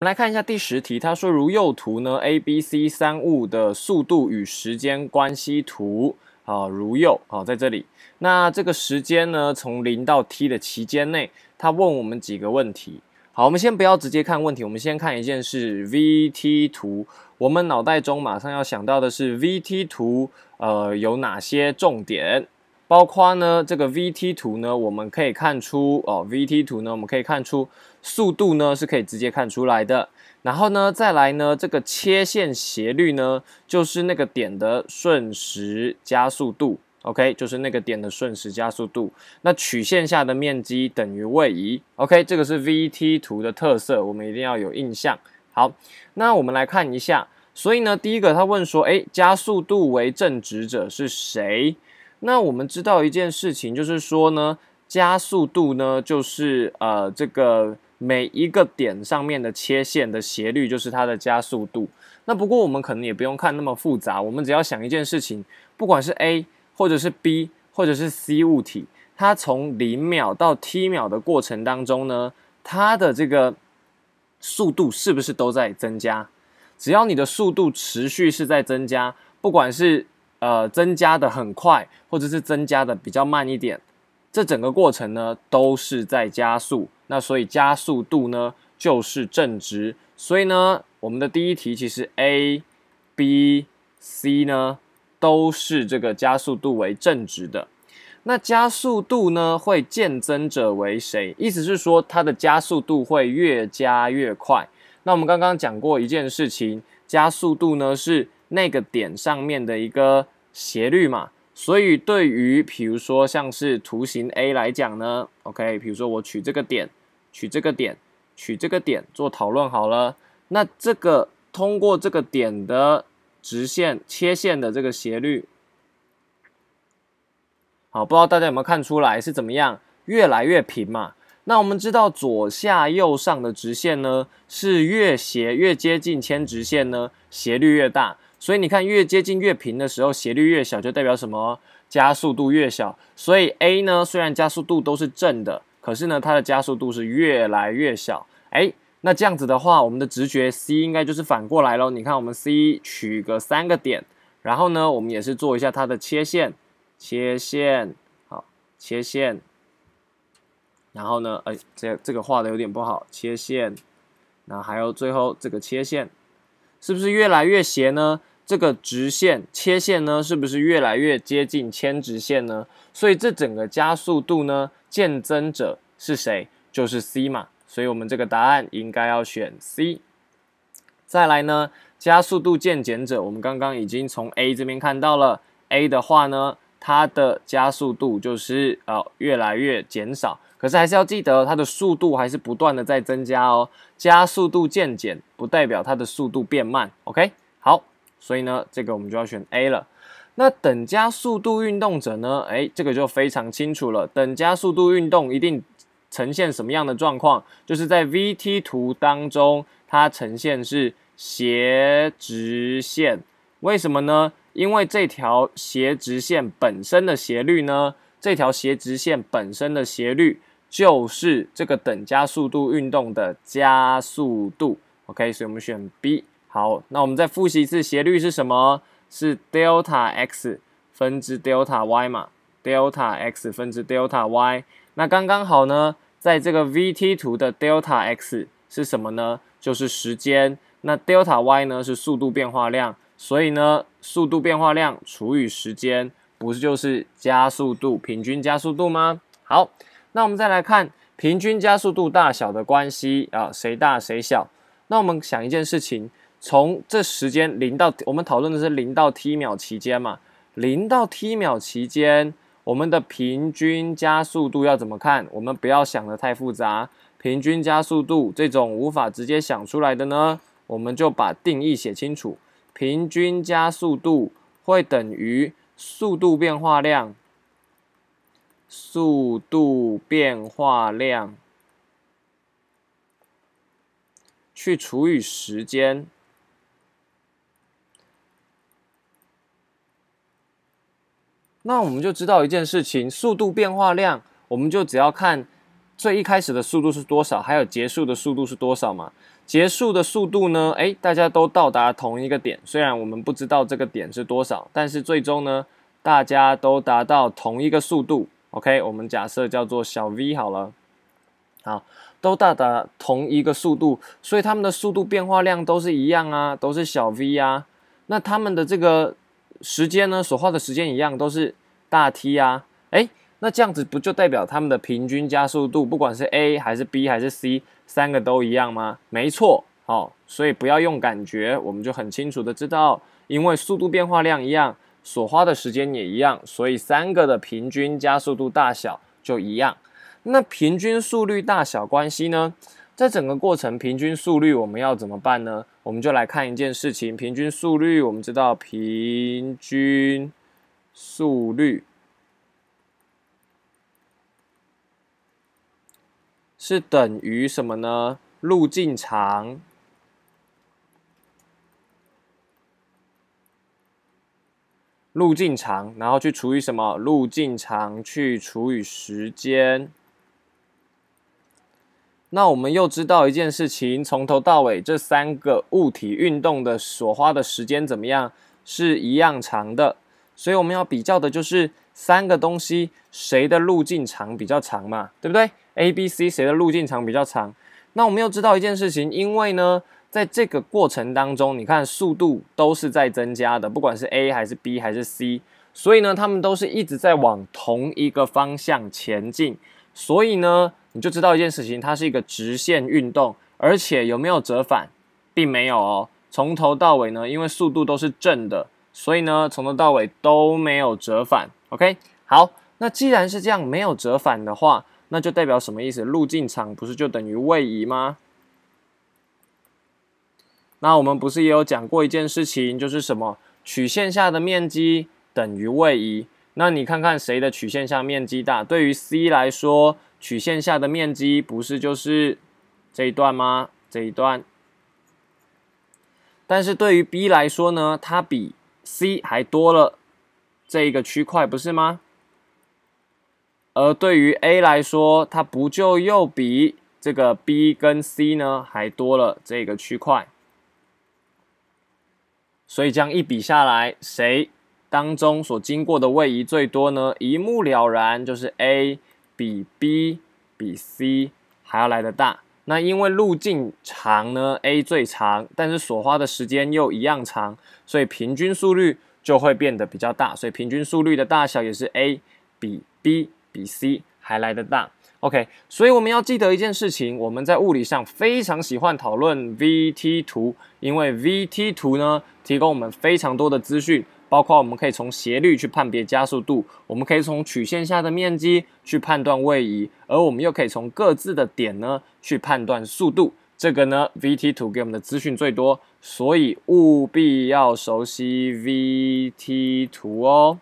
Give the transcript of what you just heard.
我们来看一下第十题，他说如右图呢，A、B、C 三物的速度与时间关系图啊，如右啊，在这里。那这个时间呢，从零到 t 的期间内，他问我们几个问题。好，我们先不要直接看问题，我们先看一件事，vt 图。我们脑袋中马上要想到的是 vt 图，呃，有哪些重点？包括呢，这个 v t 图呢，我们可以看出哦，v t 图呢，我们可以看出速度呢是可以直接看出来的。然后呢，再来呢，这个切线斜率呢，就是那个点的瞬时加速度。OK，就是那个点的瞬时加速度。那曲线下的面积等于位移。OK，这个是 v t 图的特色，我们一定要有印象。好，那我们来看一下。所以呢，第一个他问说，哎，加速度为正值者是谁？那我们知道一件事情，就是说呢，加速度呢，就是呃，这个每一个点上面的切线的斜率就是它的加速度。那不过我们可能也不用看那么复杂，我们只要想一件事情，不管是 A 或者是 B 或者是 C 物体，它从零秒到 t 秒的过程当中呢，它的这个速度是不是都在增加？只要你的速度持续是在增加，不管是。呃，增加的很快，或者是增加的比较慢一点，这整个过程呢都是在加速，那所以加速度呢就是正值，所以呢，我们的第一题其实 A、B、C 呢都是这个加速度为正值的。那加速度呢会渐增者为谁？意思是说它的加速度会越加越快。那我们刚刚讲过一件事情，加速度呢是。那个点上面的一个斜率嘛，所以对于比如说像是图形 A 来讲呢，OK，比如说我取这个点，取这个点，取这个点做讨论好了。那这个通过这个点的直线切线的这个斜率，好，不知道大家有没有看出来是怎么样，越来越平嘛？那我们知道左下右上的直线呢，是越斜越接近铅直线呢，斜率越大。所以你看，越接近越平的时候，斜率越小，就代表什么？加速度越小。所以 a 呢，虽然加速度都是正的，可是呢，它的加速度是越来越小。哎，那这样子的话，我们的直觉 c 应该就是反过来咯。你看，我们 c 取个三个点，然后呢，我们也是做一下它的切线，切线，好，切线。然后呢，哎，这这个画的有点不好，切线。那还有最后这个切线。是不是越来越斜呢？这个直线切线呢，是不是越来越接近铅直线呢？所以这整个加速度呢，见增者是谁？就是 C 嘛。所以我们这个答案应该要选 C。再来呢，加速度渐减者，我们刚刚已经从 A 这边看到了。A 的话呢？它的加速度就是呃越来越减少，可是还是要记得它的速度还是不断的在增加哦。加速度渐减不代表它的速度变慢，OK？好，所以呢，这个我们就要选 A 了。那等加速度运动者呢？哎，这个就非常清楚了。等加速度运动一定呈现什么样的状况？就是在 vt 图当中，它呈现是斜直线。为什么呢？因为这条斜直线本身的斜率呢，这条斜直线本身的斜率就是这个等加速度运动的加速度。OK，所以我们选 B。好，那我们再复习一次斜率是什么？是 Delta x 分之 Delta y 嘛？Delta x 分之 Delta y。那刚刚好呢，在这个 vt 图的 Delta x 是什么呢？就是时间。那 Delta y 呢是速度变化量。所以呢，速度变化量除以时间，不是就是加速度，平均加速度吗？好，那我们再来看平均加速度大小的关系啊，谁大谁小？那我们想一件事情，从这时间零到，我们讨论的是零到 t 秒期间嘛，零到 t 秒期间，我们的平均加速度要怎么看？我们不要想的太复杂，平均加速度这种无法直接想出来的呢，我们就把定义写清楚。平均加速度会等于速度变化量，速度变化量去除以时间，那我们就知道一件事情：速度变化量，我们就只要看。所以一开始的速度是多少？还有结束的速度是多少嘛？结束的速度呢？诶，大家都到达同一个点，虽然我们不知道这个点是多少，但是最终呢，大家都达到同一个速度。OK，我们假设叫做小 v 好了。好，都到达同一个速度，所以他们的速度变化量都是一样啊，都是小 v 呀。那他们的这个时间呢，所花的时间一样，都是大 T 呀。那这样子不就代表他们的平均加速度，不管是 A 还是 B 还是 C，三个都一样吗？没错，好，所以不要用感觉，我们就很清楚的知道，因为速度变化量一样，所花的时间也一样，所以三个的平均加速度大小就一样。那平均速率大小关系呢？在整个过程，平均速率我们要怎么办呢？我们就来看一件事情，平均速率，我们知道平均速率。是等于什么呢？路径长，路径长，然后去除以什么？路径长去除以时间。那我们又知道一件事情，从头到尾这三个物体运动的所花的时间怎么样？是一样长的。所以我们要比较的就是。三个东西谁的路径长比较长嘛，对不对？A、B、C 谁的路径长比较长？那我们又知道一件事情，因为呢，在这个过程当中，你看速度都是在增加的，不管是 A 还是 B 还是 C，所以呢，他们都是一直在往同一个方向前进。所以呢，你就知道一件事情，它是一个直线运动，而且有没有折返，并没有哦。从头到尾呢，因为速度都是正的。所以呢，从头到尾都没有折返，OK？好，那既然是这样，没有折返的话，那就代表什么意思？路径长不是就等于位移吗？那我们不是也有讲过一件事情，就是什么？曲线下的面积等于位移。那你看看谁的曲线下面积大？对于 C 来说，曲线下的面积不是就是这一段吗？这一段。但是对于 B 来说呢，它比。C 还多了这一个区块，不是吗？而对于 A 来说，它不就又比这个 B 跟 C 呢，还多了这个区块？所以这样一比下来，谁当中所经过的位移最多呢？一目了然，就是 A 比 B 比 C 还要来的大。那因为路径长呢，a 最长，但是所花的时间又一样长，所以平均速率就会变得比较大，所以平均速率的大小也是 a 比 b 比 c 还来得大。OK，所以我们要记得一件事情，我们在物理上非常喜欢讨论 v-t 图，因为 v-t 图呢提供我们非常多的资讯。包括我们可以从斜率去判别加速度，我们可以从曲线下的面积去判断位移，而我们又可以从各自的点呢去判断速度。这个呢，v-t 图给我们的资讯最多，所以务必要熟悉 v-t 图哦。